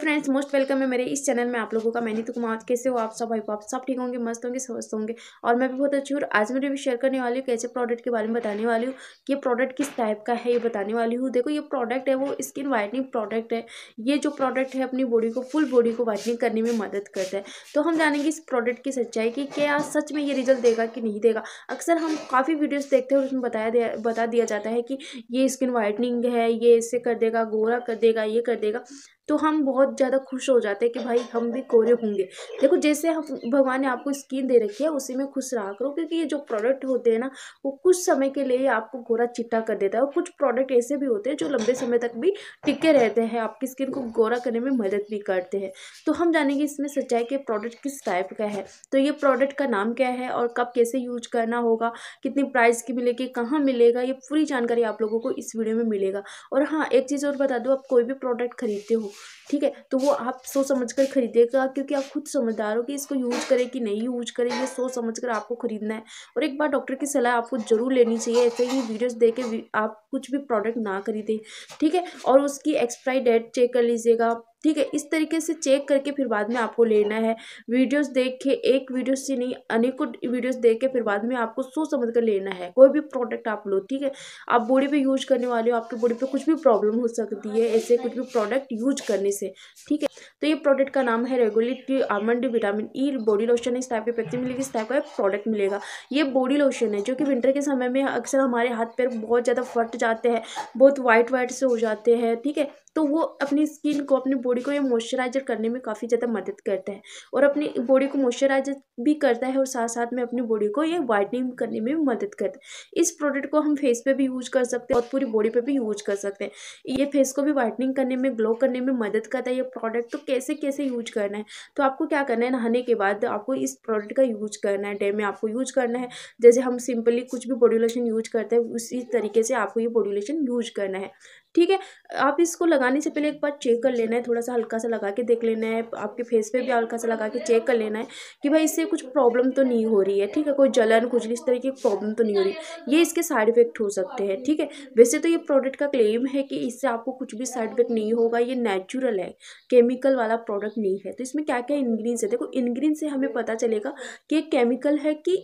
friends most welcome है मेरे इस चैनल में आप लोगों का मैं नीतु कुमार कैसे हो आप सब भाई आप सब ठीक होंगे मस्त होंगे स्वस्थ होंगे और मैं भी बहुत अच्छी हूँ आज मैं रिव्यू शेयर करने वाली हूँ कैसे प्रोडक्ट के बारे में बताने वाली हूँ कि ये प्रोडक्ट किस टाइप का है ये बताने वाली हूँ देखो ये प्रोडक्ट है वो स्किन वाइटनिंग प्रोडक्ट है ये जो प्रोडक्ट है अपनी बॉडी को फुल बॉडी को वाइटनिंग करने में मदद करता है तो हम जानेंगे इस प्रोडक्ट की सच्चाई कि क्या सच में ये रिजल्ट देगा कि नहीं देगा अक्सर हम काफ़ी वीडियोज़ देखते हैं उसमें बताया बता दिया जाता है कि ये स्किन वाइटनिंग है ये इससे कर देगा गोरा कर देगा ये कर देगा तो हम बहुत ज़्यादा खुश हो जाते हैं कि भाई हम भी कोरे होंगे देखो जैसे हम भगवान ने आपको स्किन दे रखी है उसी में खुश रहा करो क्योंकि ये जो प्रोडक्ट होते हैं ना वो कुछ समय के लिए आपको गोरा चिट्टा कर देता है और कुछ प्रोडक्ट ऐसे भी होते हैं जो लंबे समय तक भी टिके रहते हैं आपकी स्किन को गोरा करने में मदद भी करते हैं तो हम जानेंगे इसमें सच्चाई के प्रोडक्ट किस टाइप का है तो ये प्रोडक्ट का नाम क्या है और कब कैसे यूज करना होगा कितनी प्राइस की मिलेगी कहाँ मिलेगा ये पूरी जानकारी आप लोगों को इस वीडियो में मिलेगा और हाँ एक चीज़ और बता दो आप कोई भी प्रोडक्ट खरीदते हो ठीक है तो वो आप सोच समझ कर खरीदेगा क्योंकि आप खुद समझदार हो कि इसको यूज करें कि नहीं यूज करें ये सोच समझ कर आपको खरीदना है और एक बार डॉक्टर की सलाह आपको जरूर लेनी चाहिए ऐसे ही वीडियोस देख के आप कुछ भी प्रोडक्ट ना खरीदें ठीक है और उसकी एक्सपायरी डेट चेक कर लीजिएगा ठीक है इस तरीके से चेक करके फिर बाद में आपको लेना है वीडियोस देख के एक वीडियो से नहीं अनेकों वीडियोस देख के फिर बाद में आपको सोच समझ कर लेना है कोई भी प्रोडक्ट आप लो ठीक है आप बॉडी पे यूज करने वाले हो आपकी बॉडी पे कुछ भी प्रॉब्लम हो सकती है ऐसे कुछ भी प्रोडक्ट यूज करने से ठीक है तो ये प्रोडक्ट का नाम है regulatory almond vitamin E body lotion इस टाइप की पैकेजिंग मिलेगी इस टाइप का प्रोडक्ट मिलेगा ये बॉडी लोशन है जो कि विंटर के समय में अक्सर हमारे हाथ पैर बहुत ज़्यादा फट जाते हैं बहुत वाइट वाइट से हो जाते हैं ठीक है तो वो अपनी स्किन को अपनी बॉडी बॉडी को ये मॉइस्चराइजर करने में काफ़ी ज़्यादा मदद करता है और अपनी बॉडी को मॉइस्चराइजर भी करता है और साथ साथ में अपनी बॉडी को ये वाइटनिंग करने में मदद करता है इस प्रोडक्ट को हम फेस पे भी यूज कर सकते हैं और पूरी बॉडी पे भी यूज कर सकते हैं ये फेस को भी वाइटनिंग करने में ग्लो करने में मदद करता है ये प्रोडक्ट तो कैसे कैसे यूज करना है तो आपको क्या करना है नहाने के बाद आपको इस प्रोडक्ट का यूज करना है डे में आपको यूज करना है जैसे हम सिंपली कुछ भी बॉडी लोशन यूज करते हैं उसी तरीके से आपको ये बॉडी लोशन यूज करना है ठीक है आप इसको लगाने से पहले एक बार चेक कर लेना है थोड़ा सा हल्का सा लगा के देख लेना है आपके फेस पे भी हल्का सा लगा के चेक कर लेना है कि भाई इससे कुछ प्रॉब्लम तो नहीं हो रही है ठीक है कोई जलन कुछ इस तरह की प्रॉब्लम तो नहीं हो रही ये इसके साइड इफेक्ट हो सकते हैं ठीक है वैसे तो ये प्रोडक्ट का क्लेम है कि इससे आपको कुछ भी साइड इफेक्ट नहीं होगा ये नेचुरल है केमिकल वाला प्रोडक्ट नहीं है तो इसमें क्या क्या इन्ग्रीडियंट्स है देखो इन्ग्रीडियंट से हमें पता चलेगा कि केमिकल है कि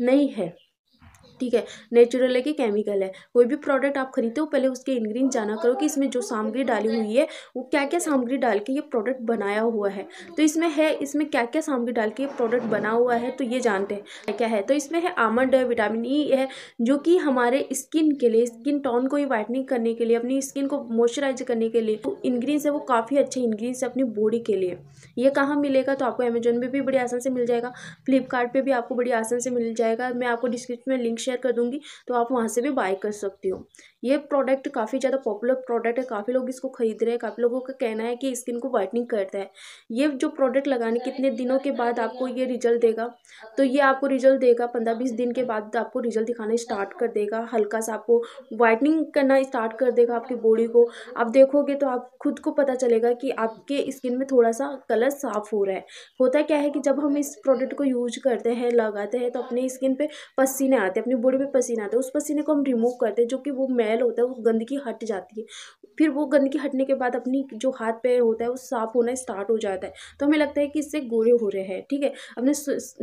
नहीं है ठीक है नेचुरल है कि केमिकल है कोई भी प्रोडक्ट आप खरीदते हो पहले उसके इन्ग्रीडियंट जाना करो कि इसमें जो सामग्री डाली हुई है वो क्या क्या सामग्री डाल के ये प्रोडक्ट बनाया हुआ है तो इसमें है इसमें क्या क्या सामग्री डाल के ये प्रोडक्ट बना हुआ है तो ये जानते हैं क्या है तो इसमें है आमंड है विटामिन ई है जो कि हमारे स्किन के लिए स्किन टोन को ही वाइटनिंग करने के लिए अपनी स्किन को मॉइस्चराइज करने के लिए तो इन्ग्रीडियंट्स है वो काफ़ी अच्छे इन्ग्रीडियंट्स है अपनी बॉडी के लिए ये कहाँ मिलेगा तो आपको अमेजोन पर भी बड़ी आसान से मिल जाएगा फ्लिपकार्ट भी आपको बड़ी आसान से मिल जाएगा मैं आपको डिस्क्रिप्शन में लिंक शेयर कर दूंगी तो आप वहाँ से भी बाय कर सकती हो ये प्रोडक्ट काफ़ी ज़्यादा पॉपुलर प्रोडक्ट है काफ़ी लोग इसको खरीद रहे हैं काफ़ी लोगों का कहना है कि स्किन को वाइटनिंग करता है ये जो प्रोडक्ट लगाने कितने दिनों के बाद आपको ये रिजल्ट देगा तो ये आपको रिजल्ट देगा पंद्रह बीस दिन के बाद आपको रिजल्ट दिखाना स्टार्ट कर देगा हल्का सा आपको वाइटनिंग करना स्टार्ट कर देगा आपकी बॉडी को आप देखोगे तो आप खुद को पता चलेगा कि आपके स्किन में थोड़ा सा कलर साफ़ हो रहा है होता क्या है कि जब हम इस प्रोडक्ट को यूज करते हैं लगाते हैं तो अपने स्किन पर पसीने आते हैं अपनी बॉडी में पसीना आता है उस पसीने को हम रिमूव करते हैं जो कि वो मैल होता है वो गंदगी हट जाती है फिर वो गंदगी हटने के बाद अपनी जो हाथ पैर होता है वो साफ़ होना स्टार्ट हो जाता है तो हमें लगता है कि इससे गोरे हो रहे हैं ठीक है अपने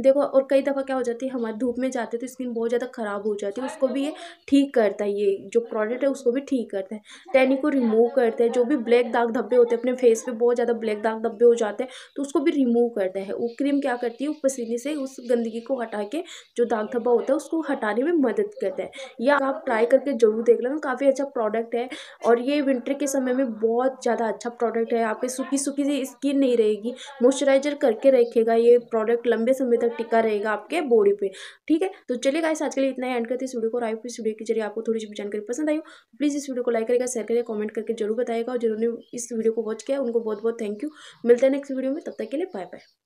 देखो और कई दफ़ा क्या हो जाती है हमारे धूप में जाते तो स्किन बहुत ज़्यादा ख़राब हो जाती है उसको भी ये ठीक करता है ये जो प्रोडक्ट है उसको भी ठीक करता है टैनिक को रिमूव करता है जो भी ब्लैक दाग धब्बे होते हैं अपने फेस पर बहुत ज़्यादा ब्लैक दाग धब्बे हो जाते हैं तो उसको भी रिमूव करता है वो क्रीम क्या करती है वो पसीने से उस गंदगी को हटा के जो दाग धब्बा होता है उसको हटाने में मदद करता है या आप ट्राई करके जरूर देख लेना काफ़ी अच्छा प्रोडक्ट है और ये विंटर के समय में बहुत ज़्यादा अच्छा प्रोडक्ट है आपकी सूखी सूखी सी स्किन नहीं रहेगी मॉइस्चराइजर करके रखेगा ये प्रोडक्ट लंबे समय तक टिका रहेगा आपके बॉडी पे ठीक है तो चलिए गाइस आज के लिए इतना ही एंड करते इस वीडियो को और आई इस वीडियो के जरिए आपको थोड़ी सी जानकारी पसंद आई हो प्लीज़ तो इस वीडियो को लाइक करेगा शेयर करेगा कॉमेंट करके जरूर बताएगा और जिन्होंने इस वीडियो को वॉच किया उनको बहुत बहुत थैंक यू मिलते हैं नेक्स्ट वीडियो में तब तक के लिए बाय बाय